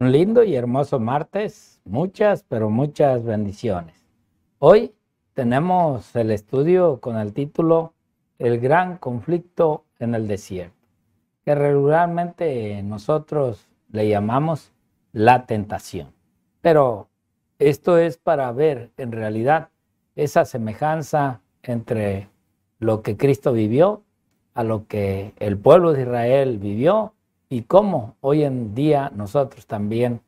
Un lindo y hermoso martes, muchas, pero muchas bendiciones. Hoy tenemos el estudio con el título El gran conflicto en el desierto, que regularmente nosotros le llamamos la tentación. Pero esto es para ver en realidad esa semejanza entre lo que Cristo vivió a lo que el pueblo de Israel vivió y cómo hoy en día nosotros también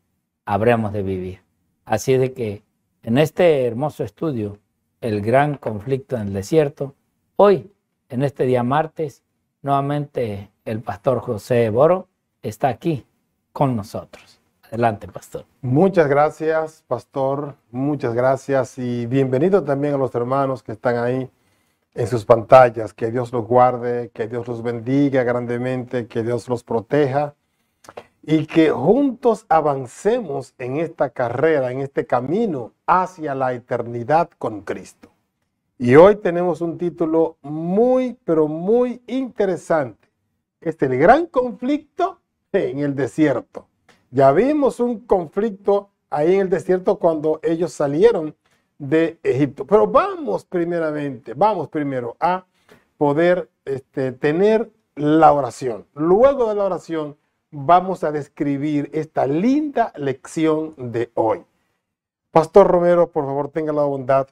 habremos de vivir. Así de que en este hermoso estudio, el gran conflicto en el desierto, hoy, en este día martes, nuevamente el pastor José Boro está aquí con nosotros. Adelante, pastor. Muchas gracias, pastor. Muchas gracias y bienvenido también a los hermanos que están ahí en sus pantallas. Que Dios los guarde, que Dios los bendiga grandemente, que Dios los proteja y que juntos avancemos en esta carrera, en este camino hacia la eternidad con Cristo. Y hoy tenemos un título muy, pero muy interesante. Este es el gran conflicto en el desierto. Ya vimos un conflicto ahí en el desierto cuando ellos salieron de Egipto. Pero vamos primeramente, vamos primero a poder este, tener la oración. Luego de la oración vamos a describir esta linda lección de hoy. Pastor Romero, por favor, tenga la bondad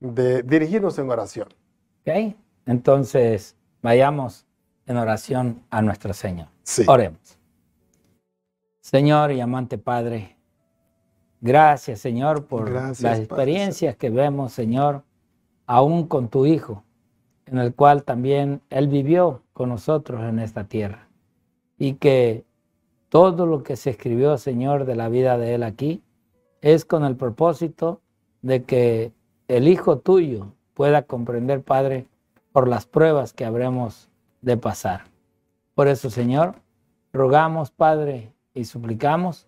de dirigirnos en oración. Ok, entonces vayamos en oración a nuestro Señor. Oremos. Señor y amante Padre, Gracias, Señor, por las experiencias que vemos, Señor, aún con tu Hijo, en el cual también Él vivió con nosotros en esta tierra. Y que todo lo que se escribió, Señor, de la vida de Él aquí, es con el propósito de que el Hijo tuyo pueda comprender, Padre, por las pruebas que habremos de pasar. Por eso, Señor, rogamos, Padre, y suplicamos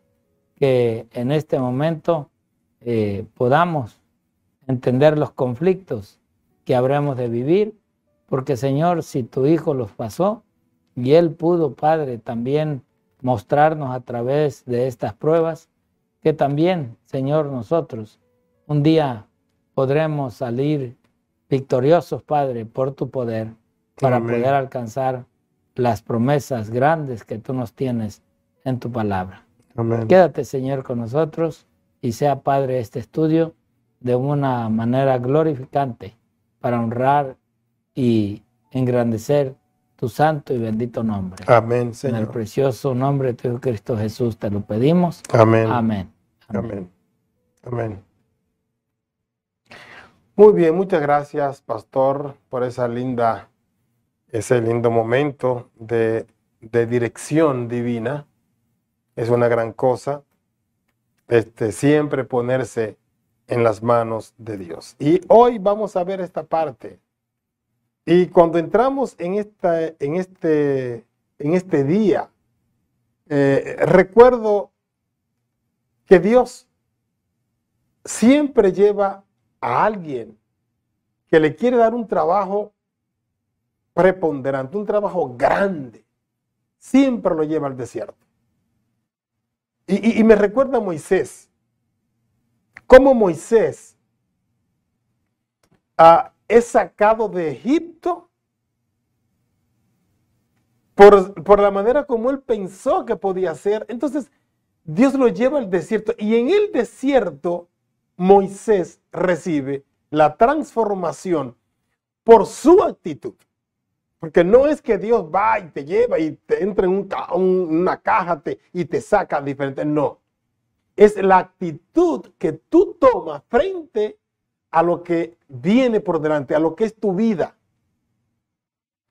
que en este momento eh, podamos entender los conflictos que habremos de vivir, porque Señor, si tu Hijo los pasó y Él pudo, Padre, también mostrarnos a través de estas pruebas, que también, Señor, nosotros un día podremos salir victoriosos, Padre, por tu poder, para poder alcanzar las promesas grandes que tú nos tienes en tu palabra. Quédate, Señor, con nosotros y sea Padre este estudio de una manera glorificante para honrar y engrandecer tu santo y bendito nombre. Amén, Señor. En el precioso nombre de tu Cristo Jesús te lo pedimos. Amén. Amén. Amén. Amén. Muy bien, muchas gracias, pastor, por esa linda, ese lindo momento de dirección divina es una gran cosa este, siempre ponerse en las manos de Dios. Y hoy vamos a ver esta parte. Y cuando entramos en, en, este, en este día, eh, recuerdo que Dios siempre lleva a alguien que le quiere dar un trabajo preponderante, un trabajo grande. Siempre lo lleva al desierto. Y, me recuerda a Moisés, cómo Moisés es sacado de Egipto por, por la manera como él pensó que podía ser. Entonces, Dios lo lleva al desierto y en el desierto Moisés recibe la transformación por su actitud. Porque no es que Dios va y te lleva y te entra en un una caja y te saca diferente. No. Es la actitud que tú tomas frente a lo que viene por delante, a lo que es tu vida.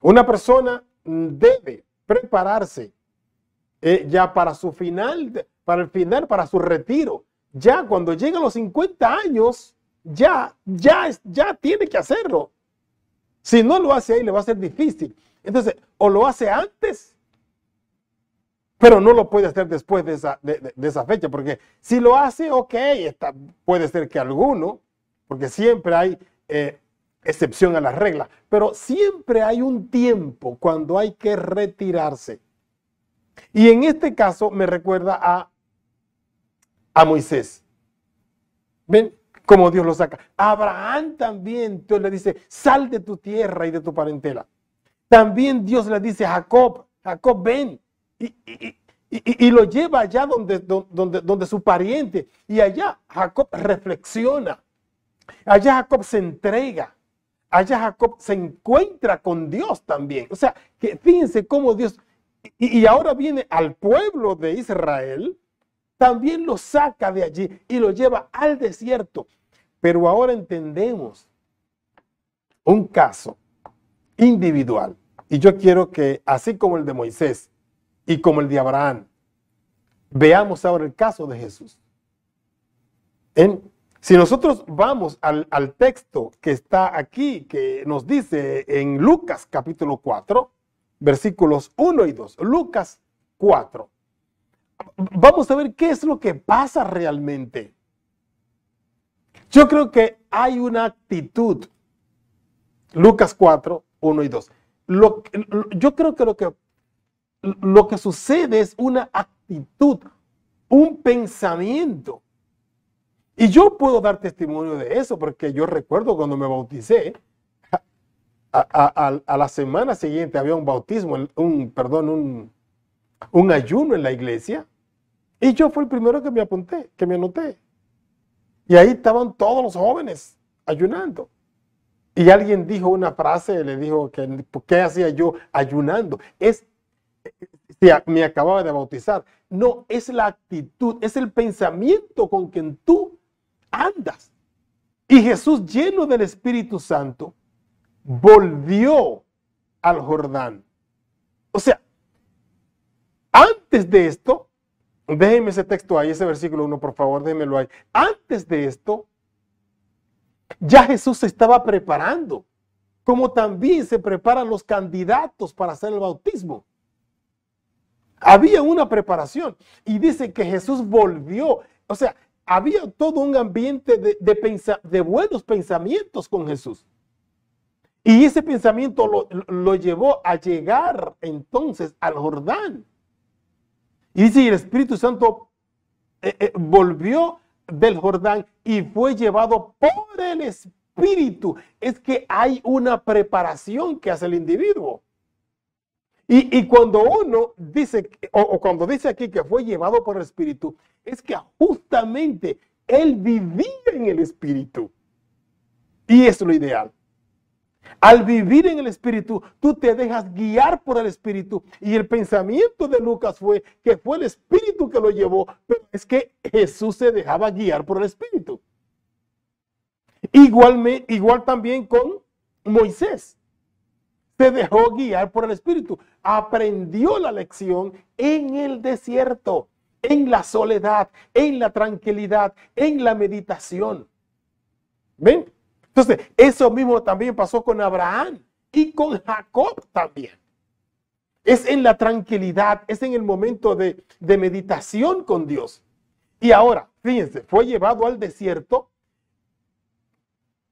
Una persona debe prepararse eh, ya para su final, para el final, para su retiro. Ya cuando llega a los 50 años, ya, ya, ya tiene que hacerlo si no lo hace ahí, le va a ser difícil. Entonces, o lo hace antes, pero no lo puede hacer después de esa, fecha, porque si lo hace, ok, puede ser que alguno, porque siempre hay eh, excepción a las reglas, pero siempre hay un tiempo cuando hay que retirarse. Y en este caso me recuerda a, a Moisés. ¿Ven? como Dios lo saca. Abraham también, Dios le dice, sal de tu tierra y de tu parentela. También Dios le dice, a Jacob, Jacob, ven. Y, lo lleva allá donde, donde, donde su pariente. Y allá Jacob reflexiona. Allá Jacob se entrega. Allá Jacob se encuentra con Dios también. O sea, que fíjense cómo Dios... y ahora viene al pueblo de Israel, también lo saca de allí y lo lleva al desierto. Pero ahora entendemos un caso individual. Y yo quiero que, así como el de Moisés y como el de Abraham, veamos ahora el caso de Jesús. si nosotros vamos al, al, texto que está aquí, que nos dice en Lucas capítulo 4, versículos 1 y 2, Lucas 4, vamos a ver qué es lo que pasa realmente. Yo creo que hay una actitud, Lucas 4, 1 y 2. yo creo que lo, que lo que sucede es una actitud, un pensamiento. Y yo puedo dar testimonio de eso, porque yo recuerdo cuando me bauticé, a, la semana siguiente había un bautismo, un, perdón, un, ayuno en la iglesia, y yo fui el primero que me apunté, que me anoté. Y ahí estaban todos los jóvenes ayunando. Y alguien dijo una frase, le dijo que qué hacía yo ayunando? Es me acababa de bautizar. No, es la actitud, es el pensamiento con quien tú andas. Y Jesús, lleno del Espíritu Santo, volvió al Jordán. O sea, antes de esto, Déjenme ese texto ahí, ese versículo 1, por favor, déjenmelo ahí. Antes de esto, ya Jesús se estaba preparando, como también se preparan los candidatos para hacer el bautismo. Había una preparación y dice que Jesús volvió. O sea, había todo un ambiente de, de buenos pensamientos con Jesús. Y ese pensamiento lo llevó a llegar entonces al Jordán. Y dice, y el Espíritu Santo eh, eh, volvió del Jordán y fue llevado por el Espíritu. Es que hay una preparación que hace el individuo. Y, cuando uno dice, o, o cuando dice aquí que fue llevado por el Espíritu, es que justamente él vivía en el Espíritu. Y es lo ideal. Al vivir en el Espíritu, tú te dejas guiar por el Espíritu. Y el pensamiento de Lucas fue que fue el Espíritu que lo llevó, pero es que Jesús se dejaba guiar por el Espíritu. Igual, igual también con Moisés. Se dejó guiar por el Espíritu. Aprendió la lección en el desierto, en la soledad, en la tranquilidad, en la meditación. ¿Ven? Entonces, eso mismo también pasó con Abraham y con Jacob también. Es en la tranquilidad, es en el momento de, meditación con Dios. Y ahora, fíjense, fue llevado al desierto,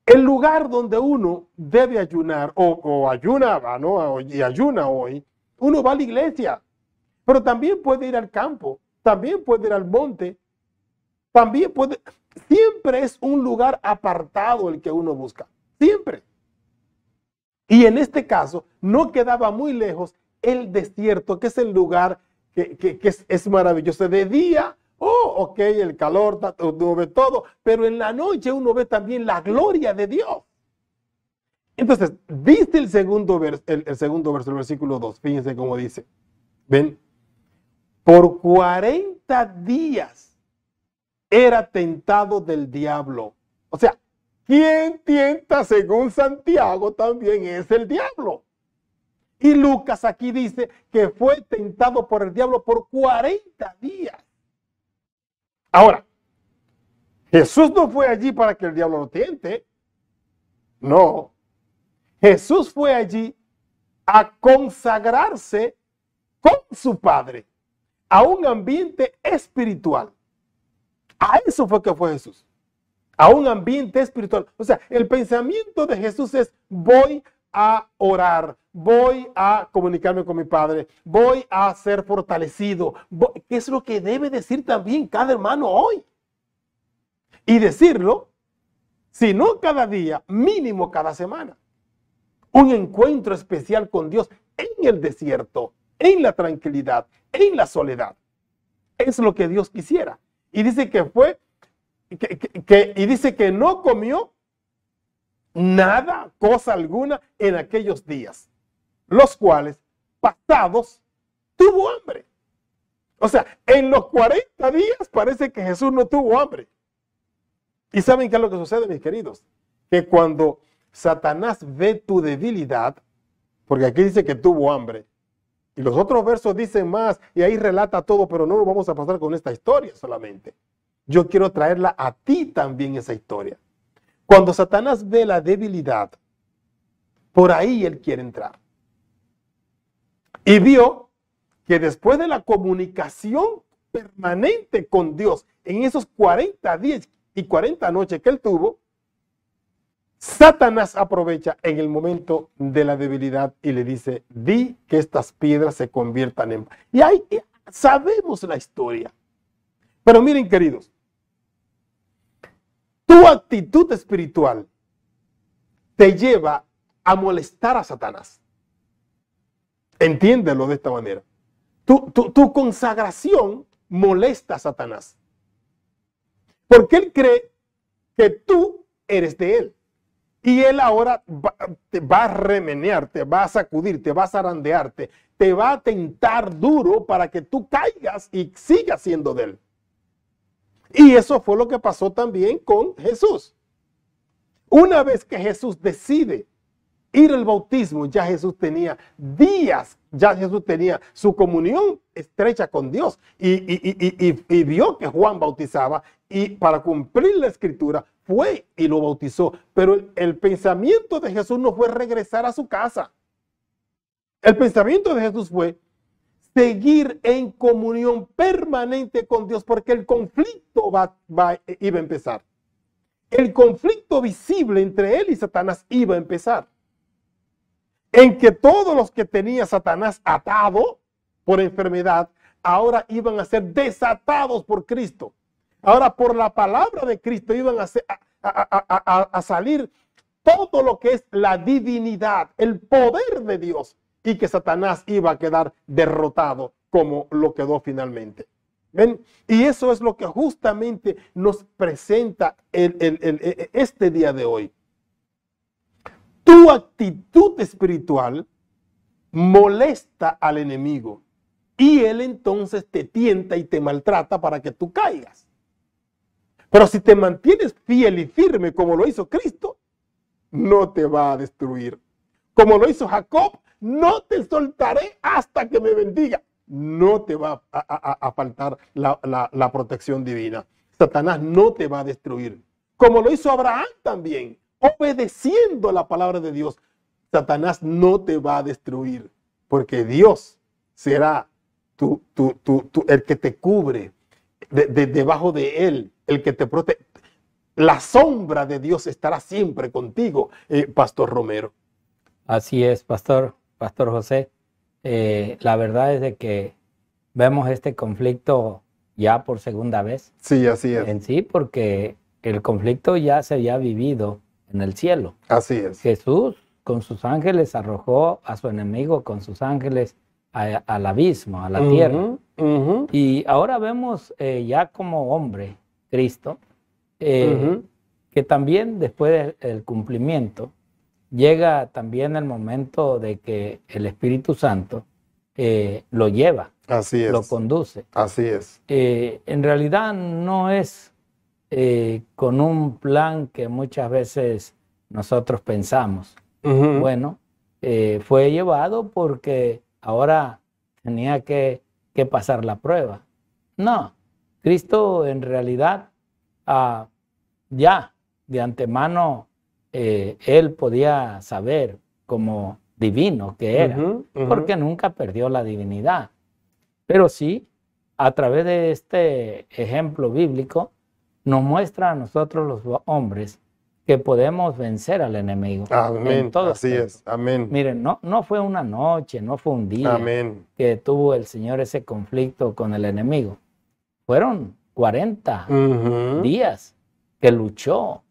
el lugar donde uno debe ayunar, o, ayunaba, ¿no? y ayuna hoy, uno va a la iglesia, pero también puede ir al campo, también puede ir al monte, también puede, siempre es un lugar apartado el que uno busca. Siempre. Y en este caso, no quedaba muy lejos el desierto, que es el lugar que, es, maravilloso. De día, oh, ok, el calor, uno ve todo, pero en la noche uno ve también la gloria de Dios. Entonces, viste el segundo, vers, el, segundo verso, el versículo 2, fíjense cómo dice. Ven, por 40 días era tentado del diablo. O sea, quien tienta según Santiago también es el diablo. Y Lucas aquí dice que fue tentado por el diablo por 40 días. Ahora, Jesús no fue allí para que el diablo lo tiente. No. Jesús fue allí a consagrarse con su Padre a un ambiente espiritual. A eso fue que fue Jesús. A un ambiente espiritual. O sea, el pensamiento de Jesús es voy a orar, voy a comunicarme con mi Padre, voy a ser fortalecido. ¿Qué es lo que debe decir también cada hermano hoy? Y decirlo, si no cada día, mínimo cada semana. Un encuentro especial con Dios en el desierto, en la tranquilidad, en la soledad. Es lo que Dios quisiera y dice que fue, que, y dice que no comió nada, cosa alguna, en aquellos días, los cuales, pasados, tuvo hambre. O sea, en los 40 días parece que Jesús no tuvo hambre. ¿Y saben qué es lo que sucede, mis queridos? Que cuando Satanás ve tu debilidad, porque aquí dice que tuvo hambre, y los otros versos dicen más y ahí relata todo, pero no lo vamos a pasar con esta historia solamente. Yo quiero traerla a ti también esa historia. Cuando Satanás ve la debilidad, por ahí él quiere entrar. Y vio que después de la comunicación permanente con Dios en esos 40 días y 40 noches que él tuvo, Satanás aprovecha en el momento de la debilidad y le dice, di que estas piedras se conviertan en... Y ahí eh, sabemos la historia. Pero miren, queridos, tu actitud espiritual te lleva a molestar a Satanás. Entiéndelo de esta manera. Tu, consagración molesta a Satanás. Porque él cree que tú eres de él. Y Él ahora va, te va a remenear, te va a sacudir, te va a zarandearte, te va a tentar duro para que tú caigas y sigas siendo de Él. Y eso fue lo que pasó también con Jesús. Una vez que Jesús decide ir al bautismo, ya Jesús tenía días, ya Jesús tenía su comunión estrecha con Dios y, vio que Juan bautizaba y para cumplir la escritura fue y lo bautizó. Pero el, pensamiento de Jesús no fue regresar a su casa. El pensamiento de Jesús fue seguir en comunión permanente con Dios porque el conflicto iba a empezar. El conflicto visible entre él y Satanás iba a empezar. En que todos los que tenía Satanás atado por enfermedad, ahora iban a ser desatados por Cristo. Ahora, por la palabra de Cristo iban a, salir todo lo que es la divinidad, el poder de Dios, y que Satanás iba a quedar derrotado como lo quedó finalmente. Y eso es lo que justamente nos presenta el, e, e, este día de hoy. Tu actitud espiritual molesta al enemigo y él entonces te tienta y te maltrata para que tú caigas. Pero si te mantienes fiel y firme como lo hizo Cristo, no te va a destruir. Como lo hizo Jacob, no te soltaré hasta que me bendiga. No te va a, faltar la, protección divina. Satanás no te va a destruir. Como lo hizo Abraham también, obedeciendo la palabra de Dios. Satanás no te va a destruir, porque Dios será el que te cubre, de, debajo de Él, el que te protege. La sombra de Dios estará siempre contigo, eh, Pastor Romero. Así es, Pastor, Pastor José. Eh, la verdad es de que vemos este conflicto ya por segunda vez. Sí, así es. En sí, porque el conflicto ya se había vivido en el cielo. Así es. Jesús con sus ángeles arrojó a su enemigo con sus ángeles al abismo, a la tierra. Y ahora vemos eh, ya como hombre, Cristo, eh, que también después del cumplimiento llega también el momento de que el Espíritu Santo eh, lo lleva, Así lo conduce. Así es. en realidad no es con un plan que muchas veces nosotros pensamos. Bueno, fue llevado porque ahora tenía que, pasar la prueba. No, Cristo en realidad ah, ya de antemano eh, él podía saber como divino que era, porque nunca perdió la divinidad. Pero sí, a través de este ejemplo bíblico, nos muestra a nosotros los hombres que podemos vencer al enemigo. Amén. Así es. Amén. Miren, no, no fue una noche, no fue un día que tuvo el Señor ese conflicto con el enemigo. Fueron 40 días que luchó.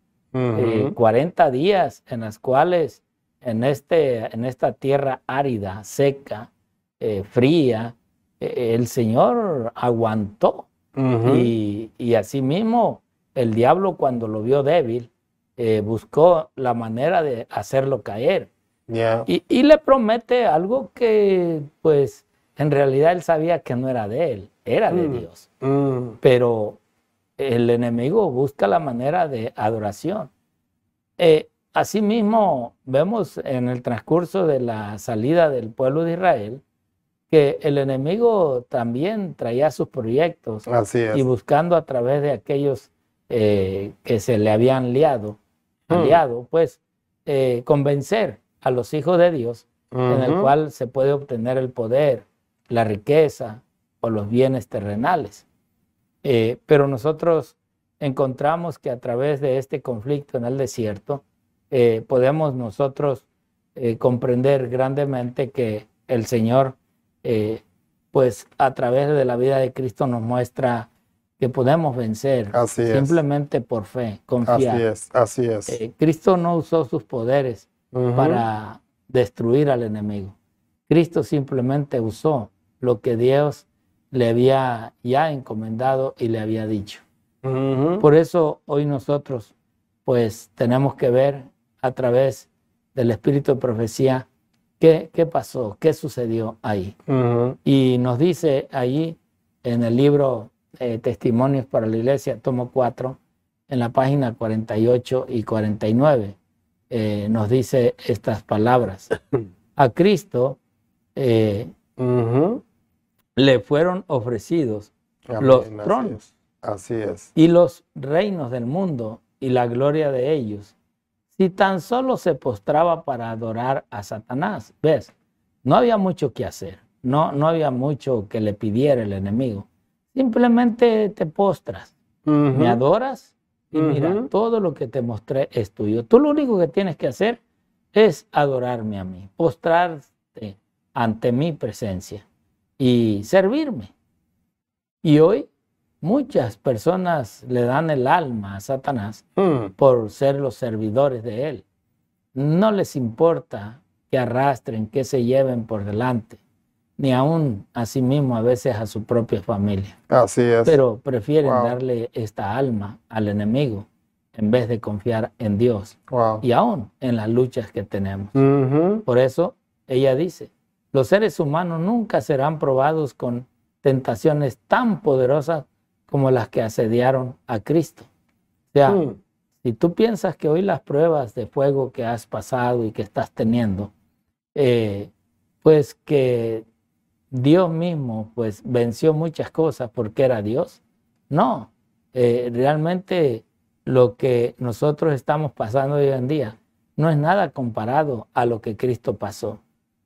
40 eh, días en las cuales en, este, en esta tierra árida, seca, eh, fría, eh, el Señor aguantó. y, y mismo, el diablo cuando lo vio débil, eh, buscó la manera de hacerlo caer. Y, le promete algo que, pues, en realidad él sabía que no era de él, era de mm. Dios. Mm. Pero el enemigo busca la manera de adoración. Eh, asimismo, vemos en el transcurso de la salida del pueblo de Israel que el enemigo también traía sus proyectos y buscando a través de aquellos eh, que se le habían liado Mm. pues, eh, convencer a los hijos de Dios en el cual se puede obtener el poder, la riqueza o los bienes terrenales. Eh, pero nosotros encontramos que a través de este conflicto en el desierto eh, podemos nosotros comprender grandemente que el Señor, pues a través de la vida de Cristo nos muestra podemos vencer así simplemente por fe, confiar. Así es, así es. Eh, Cristo no usó sus poderes para destruir al enemigo. Cristo simplemente usó lo que Dios le había ya encomendado y le había dicho. Por eso hoy nosotros pues tenemos que ver a través del espíritu de profecía qué, pasó, qué sucedió ahí. Y nos dice ahí en el libro eh, testimonios para la Iglesia, tomo 4, en la página 48 y 49, eh, nos dice estas palabras. A Cristo eh, le fueron ofrecidos los tronos así es. y los reinos del mundo y la gloria de ellos. Si tan solo se postraba para adorar a Satanás, ¿ves? No había mucho que hacer, no, no había mucho que le pidiera el enemigo Simplemente te postras, me adoras y mira, todo lo que te mostré es tuyo. Tú lo único que tienes que hacer es adorarme a mí, postrarte ante mi presencia y servirme. Y hoy muchas personas le dan el alma a Satanás mm. por ser los servidores de él. No les importa que arrastren, que se lleven por delante ni aún a sí mismo, a veces a su propia familia. Así es. Pero prefieren darle esta alma al enemigo en vez de confiar en Dios y aún en las luchas que tenemos. Por eso ella dice, los seres humanos nunca serán probados con tentaciones tan poderosas como las que asediaron a Cristo. O sea, mm. si tú piensas que hoy las pruebas de fuego que has pasado y que estás teniendo, eh, pues que Dios mismo pues venció muchas cosas porque era Dios. No, eh, realmente lo que nosotros estamos pasando hoy en día no es nada comparado a lo que Cristo pasó,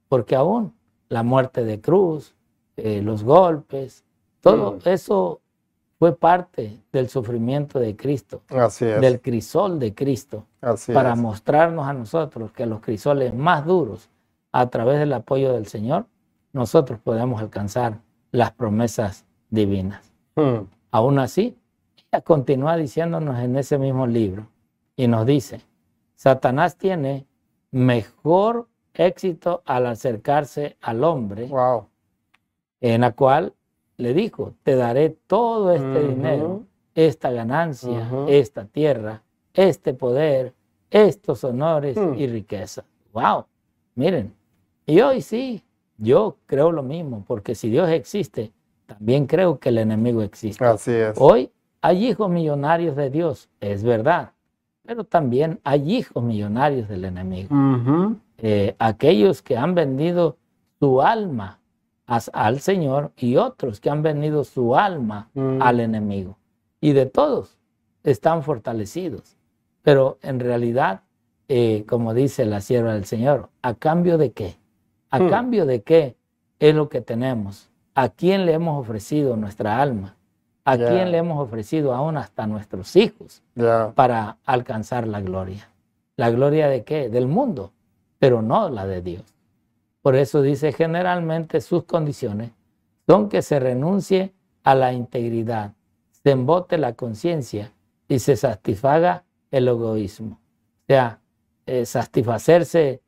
porque aún la muerte de cruz, eh, los golpes, todo eso fue parte del sufrimiento de Cristo, del crisol de Cristo, para mostrarnos a nosotros que los crisoles más duros, a través del apoyo del Señor, nosotros podemos alcanzar las promesas divinas. Hmm. Aún así, ella continúa diciéndonos en ese mismo libro y nos dice, Satanás tiene mejor éxito al acercarse al hombre, wow. en la cual le dijo, te daré todo este dinero, esta ganancia, esta tierra, este poder, estos honores hmm. y riqueza. ¡Wow! Miren, y hoy sí, yo creo lo mismo, porque si Dios existe, también creo que el enemigo existe. Así es. Hoy hay hijos millonarios de Dios, es verdad, pero también hay hijos millonarios del enemigo. Eh, aquellos que han vendido su alma al Señor y otros que han vendido su alma mm. al enemigo. Y de todos están fortalecidos. Pero en realidad, eh, como dice la sierva del Señor, ¿a cambio de qué? ¿A hmm. cambio de qué es lo que tenemos? ¿A quién le hemos ofrecido nuestra alma? ¿A quién le hemos ofrecido aún hasta nuestros hijos para alcanzar la gloria? ¿La gloria de qué? Del mundo, pero no la de Dios. Por eso dice generalmente sus condiciones son que se renuncie a la integridad, se embote la conciencia y se satisfaga el egoísmo. O sea, eh, satisfacerse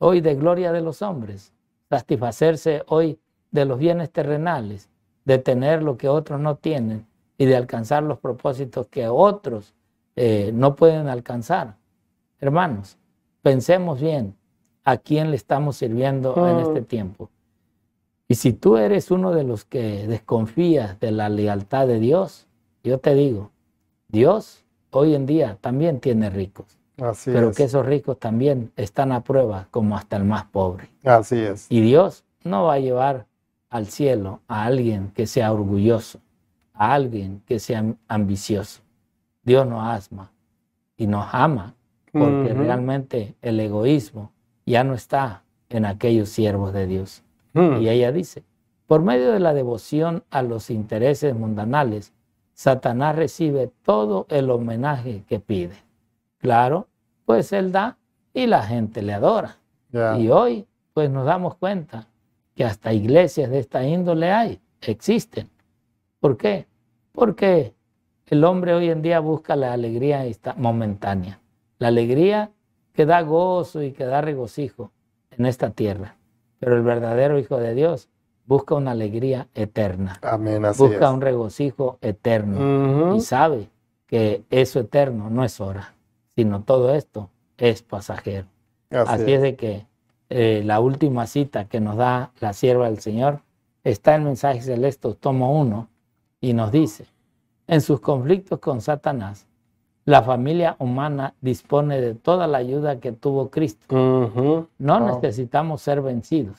hoy de gloria de los hombres, satisfacerse hoy de los bienes terrenales, de tener lo que otros no tienen y de alcanzar los propósitos que otros eh, no pueden alcanzar. Hermanos, pensemos bien a quién le estamos sirviendo en este tiempo. Y si tú eres uno de los que desconfías de la lealtad de Dios, yo te digo, Dios hoy en día también tiene ricos pero que esos ricos también están a prueba como hasta el más pobre. Así es. Y Dios no va a llevar al cielo a alguien que sea orgulloso, a alguien que sea ambicioso. Dios nos asma y nos ama porque realmente el egoísmo ya no está en aquellos siervos de Dios. Hmm. Y ella dice, por medio de la devoción a los intereses mundanales, Satanás recibe todo el homenaje que pide. Claro, pues él da y la gente le adora. Y hoy, pues nos damos cuenta que hasta iglesias de esta índole hay, existen. ¿Por qué? Porque el hombre hoy en día busca la alegría momentánea, la alegría que da gozo y que da regocijo en esta tierra. Pero el verdadero Hijo de Dios busca una alegría eterna. Amén, busca un regocijo eterno. Y sabe que eso eterno no es hora sino todo esto es pasajero. Así, es de que eh, la última cita que nos da la sierva del Señor está en Mensajes Celestos, tomo uno, y nos dice, en sus conflictos con Satanás, la familia humana dispone de toda la ayuda que tuvo Cristo. No necesitamos ser vencidos.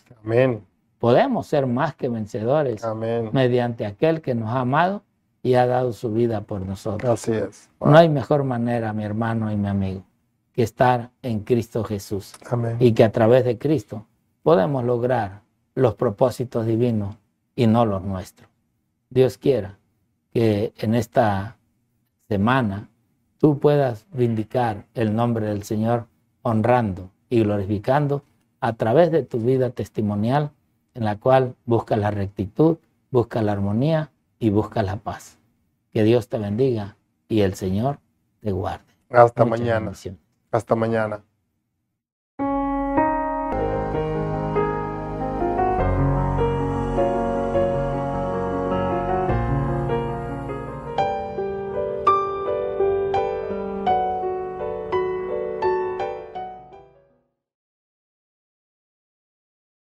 Podemos ser más que vencedores mediante aquel que nos ha amado y ha dado su vida por nosotros. Así es. No hay mejor manera, mi hermano y mi amigo, que estar en Cristo Jesús. Y que a través de Cristo podemos lograr los propósitos divinos y no los nuestros. Dios quiera que en esta semana tú puedas vindicar el nombre del Señor honrando y glorificando a través de tu vida testimonial en la cual busca la rectitud, busca la armonía y busca la paz. Que Dios te bendiga y el Señor te guarde. Hasta mañana. Hasta mañana.